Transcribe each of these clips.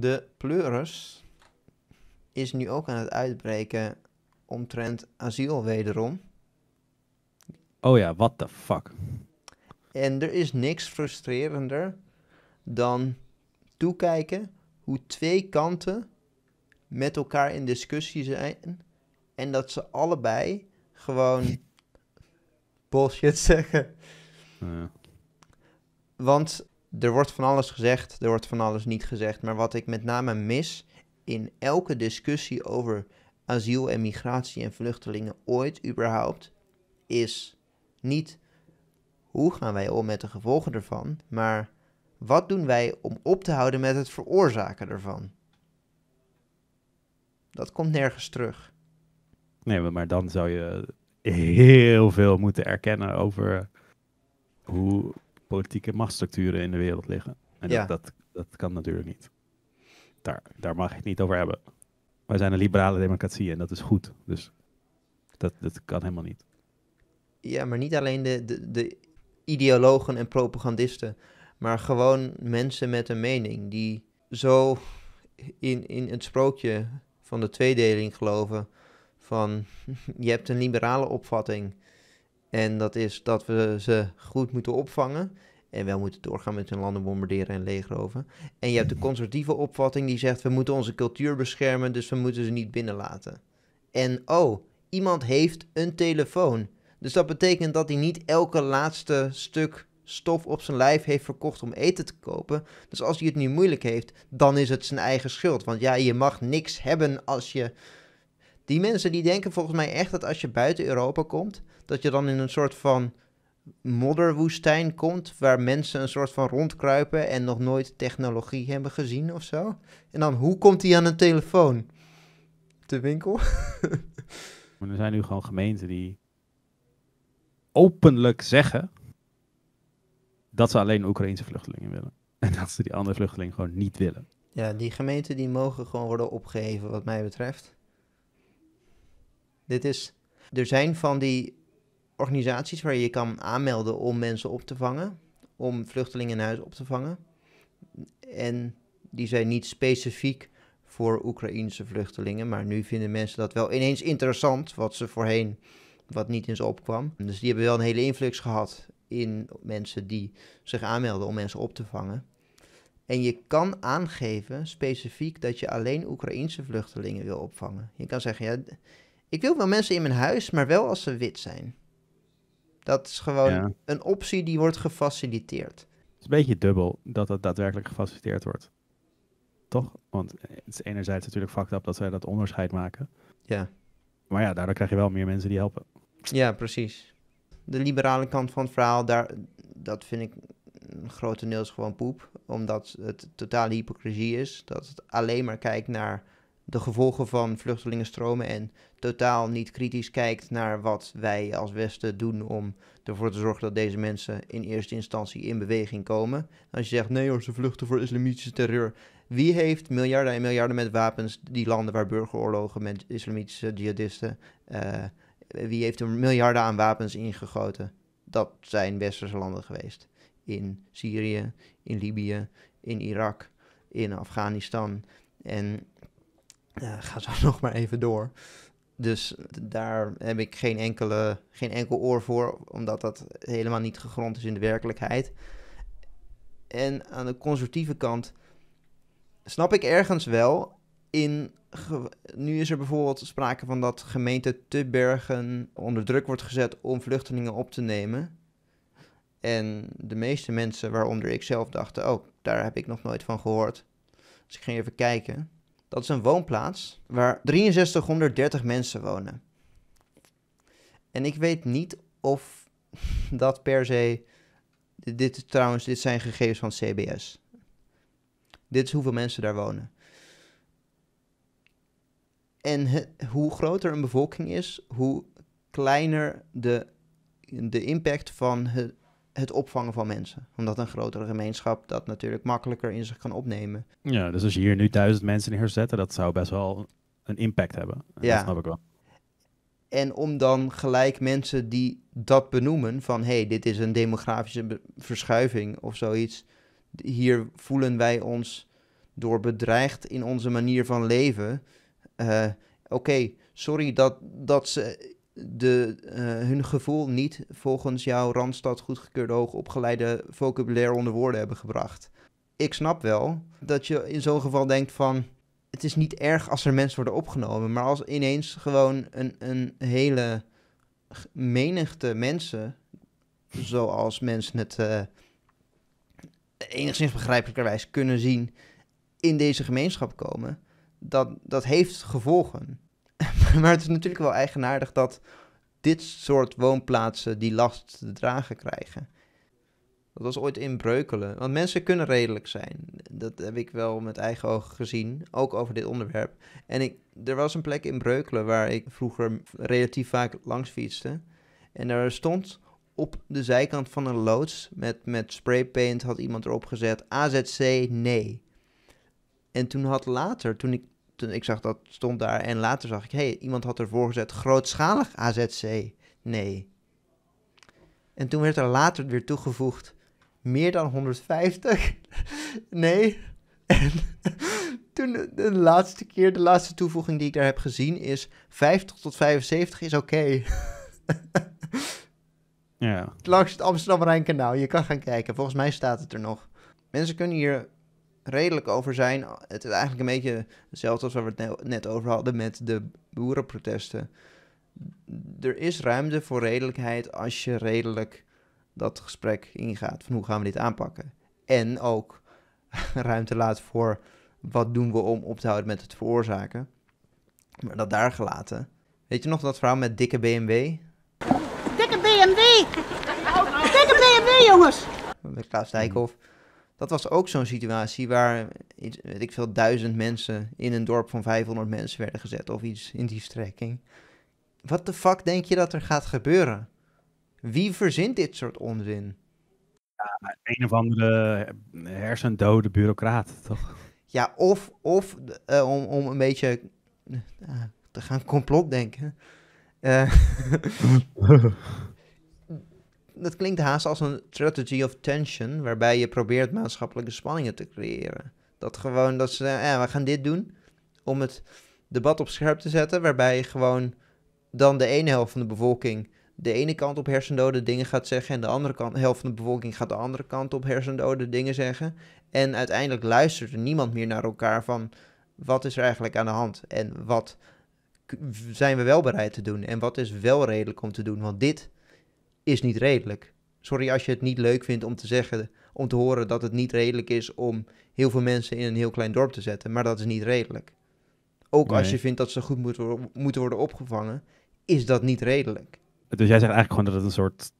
De pleuris is nu ook aan het uitbreken omtrent asiel wederom. Oh ja, what the fuck. En er is niks frustrerender dan toekijken hoe twee kanten met elkaar in discussie zijn en dat ze allebei gewoon bullshit zeggen. Want er wordt van alles gezegd, er wordt van alles niet gezegd. Maar wat ik met name mis in elke discussie over asiel en migratie en vluchtelingen ooit überhaupt, is niet hoe gaan wij om met de gevolgen ervan, maar wat doen wij om op te houden met het veroorzaken ervan? Dat komt nergens terug. Nee, maar dan zou je heel veel moeten erkennen over hoe politieke machtsstructuren in de wereld liggen. En dat, dat, kan natuurlijk niet. Daar, daar mag ik het niet over hebben. Wij zijn een liberale democratie en dat is goed. Dus dat, dat kan helemaal niet. Ja, maar niet alleen de, de, de ideologen en propagandisten, maar gewoon mensen met een mening die zo in, in het sprookje van de tweedeling geloven van je hebt een liberale opvatting en dat is dat we ze goed moeten opvangen. En wel moeten doorgaan met hun landen bombarderen en legeroven. En je hebt de conservatieve opvatting die zegt: we moeten onze cultuur beschermen, dus we moeten ze niet binnenlaten. En oh, iemand heeft een telefoon. Dus dat betekent dat hij niet elke laatste stuk stof op zijn lijf heeft verkocht om eten te kopen. Dus als hij het nu moeilijk heeft, dan is het zijn eigen schuld. Want ja, je mag niks hebben als je die mensen die denken volgens mij echt dat als je buiten Europa komt, dat je dan in een soort van modderwoestijn komt, waar mensen een soort van rondkruipen en nog nooit technologie hebben gezien of zo. En dan, hoe komt hij aan een telefoon? De winkel? maar er zijn nu gewoon gemeenten die openlijk zeggen dat ze alleen Oekraïnse vluchtelingen willen. En dat ze die andere vluchtelingen gewoon niet willen. Ja, die gemeenten die mogen gewoon worden opgeheven wat mij betreft. Dit is, er zijn van die organisaties waar je je kan aanmelden om mensen op te vangen, om vluchtelingen in huis op te vangen. En die zijn niet specifiek voor Oekraïense vluchtelingen, maar nu vinden mensen dat wel ineens interessant, wat ze voorheen wat niet eens opkwam. Dus die hebben wel een hele influx gehad in mensen die zich aanmelden om mensen op te vangen. En je kan aangeven specifiek dat je alleen Oekraïense vluchtelingen wil opvangen. Je kan zeggen, ja, ik wil wel mensen in mijn huis, maar wel als ze wit zijn. Dat is gewoon een optie die wordt gefaciliteerd. Het is een beetje dubbel dat het daadwerkelijk gefaciliteerd wordt. Toch? Want het is enerzijds natuurlijk fucked up dat zij dat onderscheid maken. Ja. Maar ja, daardoor krijg je wel meer mensen die helpen. Ja, precies. De liberale kant van het verhaal, daar, dat vind ik grotendeels gewoon poep. Omdat het totale hypocrisie is. Dat het alleen maar kijkt naar de gevolgen van vluchtelingenstromen en totaal niet kritisch kijkt naar wat wij als Westen doen om ervoor te zorgen dat deze mensen in eerste instantie in beweging komen. Als je zegt nee hoor, ze vluchten voor islamitische terreur. Wie heeft miljarden en miljarden met wapens die landen waar burgeroorlogen met islamitische jihadisten, eh, wie heeft er miljarden aan wapens ingegoten? Dat zijn westerse landen geweest. In Syrië, in Libië, in Irak, in Afghanistan. En eh, ga zo nog maar even door. Dus daar heb ik geen, enkele, geen enkel oor voor, omdat dat helemaal niet gegrond is in de werkelijkheid. En aan de conservatieve kant snap ik ergens wel in. Nu is er bijvoorbeeld sprake van dat gemeente Tubbergen onder druk wordt gezet om vluchtelingen op te nemen. En de meeste mensen, waaronder ik zelf, dachten: Oh, daar heb ik nog nooit van gehoord. Dus ik ging even kijken. Dat is een woonplaats waar 6330 mensen wonen. En ik weet niet of dat per se. Dit, trouwens, dit zijn gegevens van CBS. Dit is hoeveel mensen daar wonen. En hoe groter een bevolking is, hoe kleiner de, de impact van het, het opvangen van mensen. Omdat een grotere gemeenschap dat natuurlijk makkelijker in zich kan opnemen. Ja, dus als je hier nu duizend mensen neerzetten, dat zou best wel een impact hebben. Ja. Dat snap ik wel. En om dan gelijk mensen die dat benoemen, van hé, hey, dit is een demografische verschuiving of zoiets. Hier voelen wij ons door bedreigd in onze manier van leven. Eh, oké, sorry dat, dat ze de, eh, hun gevoel niet volgens jouw Randstad goedgekeurde hoogopgeleide vocabulaire onder woorden hebben gebracht. Ik snap wel dat je in zo'n geval denkt van het is niet erg als er mensen worden opgenomen, maar als ineens gewoon een, een hele menigte mensen, zoals mensen het uh, enigszins begrijpelijkerwijs kunnen zien, in deze gemeenschap komen, dat, dat heeft gevolgen. maar het is natuurlijk wel eigenaardig dat dit soort woonplaatsen die last te dragen krijgen. Dat was ooit in Breukelen. Want mensen kunnen redelijk zijn. Dat heb ik wel met eigen ogen gezien, ook over dit onderwerp. En ik, er was een plek in Breukelen waar ik vroeger relatief vaak langs fietste. En daar stond op de zijkant van een loods met, met spraypaint had iemand erop gezet AZC nee. En toen had later, toen ik toen ik zag dat stond daar en later zag ik, hé, hey, iemand had ervoor gezet grootschalig AZC. Nee. En toen werd er later weer toegevoegd meer dan 150. nee. En toen de laatste keer, de laatste toevoeging die ik daar heb gezien is 50 tot 75 is oké. ja. Langs het Amsterdam-Rijnkanaal. Je kan gaan kijken. Volgens mij staat het er nog. Mensen kunnen hier redelijk over zijn. Het is eigenlijk een beetje hetzelfde als waar we het net over hadden met de boerenprotesten. Er is ruimte voor redelijkheid als je redelijk dat gesprek ingaat van hoe gaan we dit aanpakken. En ook ruimte laat voor wat doen we om op te houden met het veroorzaken. Maar dat daar gelaten. Weet je nog dat verhaal met dikke BMW? Dikke BMW! Dikke BMW, jongens! Met Klaas Dijkhoff dat was ook zo'n situatie waar, weet ik veel, duizend mensen in een dorp van 500 mensen werden gezet of iets in die strekking. Wat de fuck denk je dat er gaat gebeuren? Wie verzint dit soort onzin? Ja, een of andere hersendode bureaucraat, toch? Ja, of, of eh, om, om een beetje eh, te gaan complotdenken. denken. Eh, dat klinkt haast als een strategy of tension, waarbij je probeert maatschappelijke spanningen te creëren. Dat gewoon dat ze, ja, eh, we gaan dit doen om het debat op scherp te zetten, waarbij je gewoon dan de ene helft van de bevolking de ene kant op hersendode dingen gaat zeggen en de andere kant, helft van de bevolking gaat de andere kant op hersendode dingen zeggen. En uiteindelijk luistert er niemand meer naar elkaar van wat is er eigenlijk aan de hand en wat zijn we wel bereid te doen en wat is wel redelijk om te doen. Want dit is niet redelijk. Sorry als je het niet leuk vindt om te zeggen, om te horen dat het niet redelijk is om heel veel mensen in een heel klein dorp te zetten, maar dat is niet redelijk. Ook als je vindt dat ze goed moeten worden opgevangen, is dat niet redelijk. Dus jij zegt eigenlijk gewoon dat het een soort.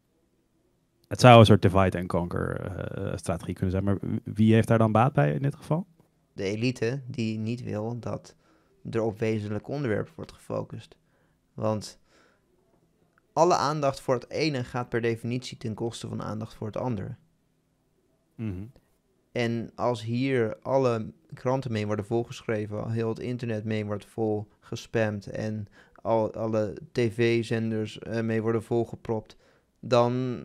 Het zou een soort divide and conquer eh, eh, strategie kunnen zijn, maar wie heeft daar dan baat bij in dit geval? De elite die niet wil dat er op wezenlijk onderwerpen wordt gefocust. Want alle aandacht voor het ene gaat per definitie ten koste van aandacht voor het andere. Mhm. En als hier alle kranten mee worden volgeschreven, heel het internet mee wordt volgespamd en al, alle tv-zenders eh, mee worden volgepropt, dan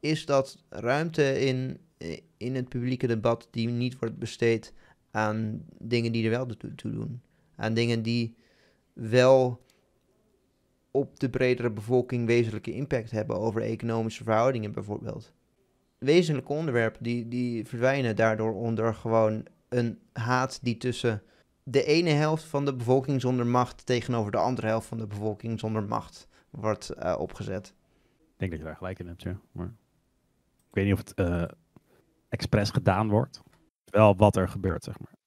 is dat ruimte in, in het publieke debat die niet wordt besteed aan dingen die er wel toe doen. Aan dingen die wel op de bredere bevolking wezenlijke impact hebben over economische verhoudingen bijvoorbeeld. Wezenlijke onderwerpen die, die verdwijnen daardoor onder gewoon een haat die tussen de ene helft van de bevolking zonder macht tegenover de andere helft van de bevolking zonder macht wordt eh, opgezet. Ik denk dat je daar gelijk in hebt, ja. Maar ik weet niet of het uh, expres gedaan wordt. Wel wat er gebeurt, zeg maar.